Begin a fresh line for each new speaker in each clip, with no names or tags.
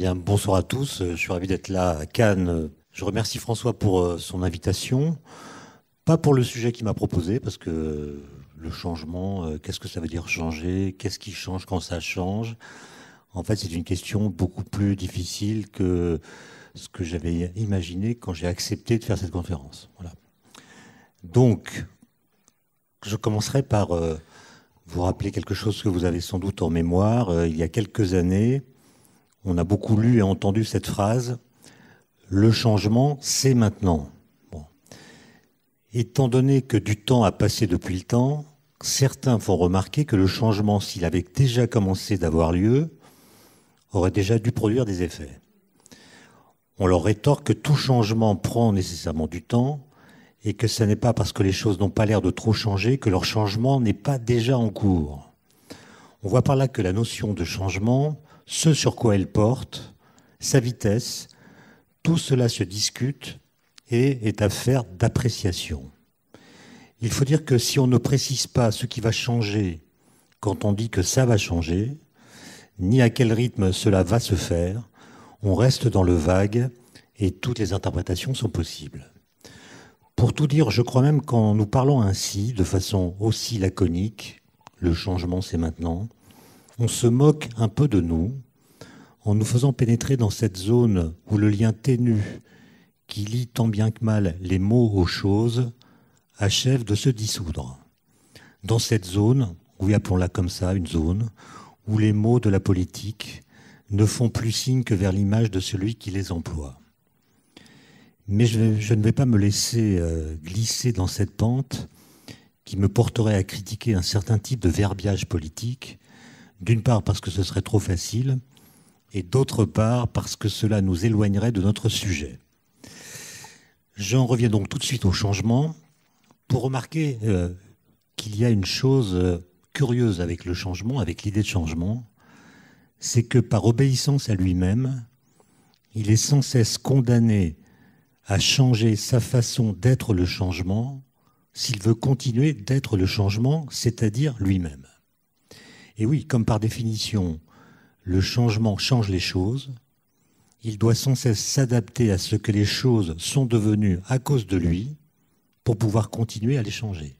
bien, bonsoir à tous. Euh, je suis ravi d'être là à Cannes. Je remercie François pour euh, son invitation. Pas pour le sujet qu'il m'a proposé, parce que euh, le changement, qu'est-ce que ça veut dire changer Qu'est-ce qui change quand ça change En fait, c'est une question beaucoup plus difficile que ce que j'avais imaginé quand j'ai accepté de faire cette conférence. Voilà. Donc, je commencerai par vous rappeler quelque chose que vous avez sans doute en mémoire. Il y a quelques années, on a beaucoup lu et entendu cette phrase Le changement, c'est maintenant. Étant donné que du temps a passé depuis le temps, certains font remarquer que le changement, s'il avait déjà commencé d'avoir lieu, aurait déjà dû produire des effets. On leur rétorque que tout changement prend nécessairement du temps et que ce n'est pas parce que les choses n'ont pas l'air de trop changer que leur changement n'est pas déjà en cours. On voit par là que la notion de changement ce sur quoi elle porte, sa vitesse, tout cela se discute et est affaire d'appréciation. Il faut dire que si on ne précise pas ce qui va changer quand on dit que ça va changer, ni à quel rythme cela va se faire, on reste dans le vague et toutes les interprétations sont possibles. Pour tout dire, je crois même qu'en nous parlant ainsi, de façon aussi laconique, le changement c'est maintenant, on se moque un peu de nous en nous faisant pénétrer dans cette zone où le lien ténu qui lie tant bien que mal les mots aux choses achève de se dissoudre. Dans cette zone, oui appelons-la comme ça, une zone, où les mots de la politique ne font plus signe que vers l'image de celui qui les emploie. Mais je, ne vais pas me laisser euh, glisser dans cette pente qui me porterait à critiquer un certain type de verbiage politique d'une part parce que ce serait trop facile, et d'autre part parce que cela nous éloignerait de notre sujet. J'en reviens donc tout de suite au changement pour remarquer euh, qu'il y a une chose euh, curieuse avec le changement, avec l'idée de changement, c'est que par obéissance à lui-même, il est sans cesse condamné à changer sa façon d'être le changement s'il veut continuer d'être le changement, c'est-à-dire lui-même. Et oui, comme par définition, le changement change les choses, il doit sans cesse s'adapter à ce que les choses sont devenues à cause de lui pour pouvoir continuer à les changer.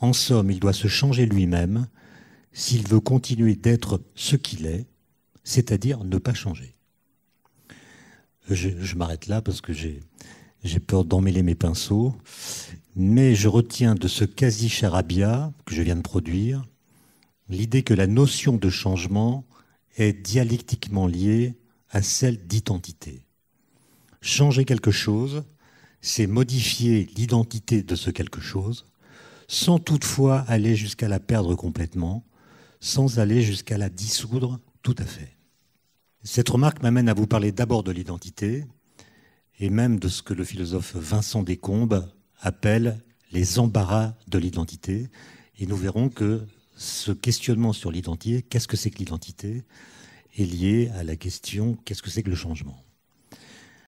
En somme, il doit se changer lui-même s'il veut continuer d'être ce qu'il est, c'est-à-dire ne pas changer. Je, m'arrête là parce que j'ai peur d'emmêler mes pinceaux, mais je retiens de ce quasi charabia que je viens de produire l'idée que la notion de changement est dialectiquement liée à celle d'identité. Changer quelque chose, c'est modifier l'identité de ce quelque chose, sans toutefois aller jusqu'à la perdre complètement, sans aller jusqu'à la dissoudre tout à fait. Cette remarque m'amène à vous parler d'abord de l'identité, et même de ce que le philosophe Vincent Descombes appelle les embarras de l'identité, et nous verrons que ce questionnement sur l'identité, qu'est-ce que c'est que l'identité, est lié à la question qu'est-ce que c'est que le changement